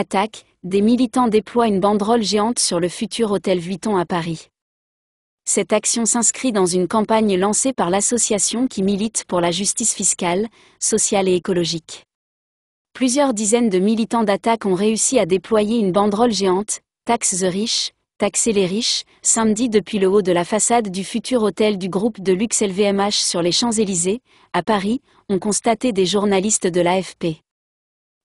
Attaque, des militants déploient une banderole géante sur le futur hôtel Vuitton à Paris. Cette action s'inscrit dans une campagne lancée par l'association qui milite pour la justice fiscale, sociale et écologique. Plusieurs dizaines de militants d'attaque ont réussi à déployer une banderole géante, Taxe the Rich, Taxer les riches, samedi depuis le haut de la façade du futur hôtel du groupe de luxe LVMH sur les Champs-Élysées, à Paris, ont constaté des journalistes de l'AFP.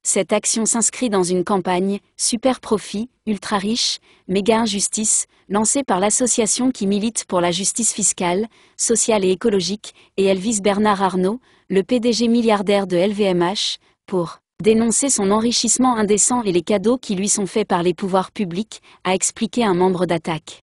Cette action s'inscrit dans une campagne Super Profit, Ultra Riche, Méga Injustice, lancée par l'association qui milite pour la justice fiscale, sociale et écologique, et vise Bernard Arnault, le PDG milliardaire de LVMH, pour dénoncer son enrichissement indécent et les cadeaux qui lui sont faits par les pouvoirs publics, a expliqué un membre d'attaque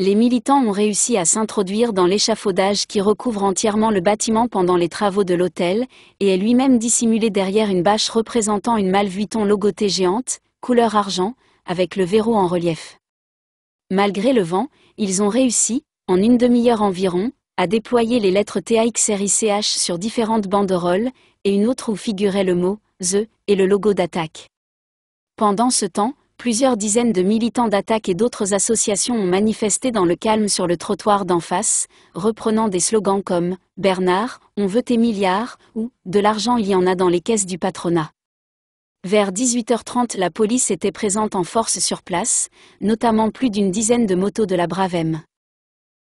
les militants ont réussi à s'introduire dans l'échafaudage qui recouvre entièrement le bâtiment pendant les travaux de l'hôtel, et est lui-même dissimulé derrière une bâche représentant une malle logotée géante, couleur argent, avec le verrou en relief. Malgré le vent, ils ont réussi, en une demi-heure environ, à déployer les lettres T-A-X-R-I-C-H sur différentes banderoles, et une autre où figurait le mot « The » et le logo d'attaque. Pendant ce temps, plusieurs dizaines de militants d'attaque et d'autres associations ont manifesté dans le calme sur le trottoir d'en face, reprenant des slogans comme « Bernard, on veut tes milliards » ou « De l'argent il y en a dans les caisses du patronat ». Vers 18h30 la police était présente en force sur place, notamment plus d'une dizaine de motos de la Bravem.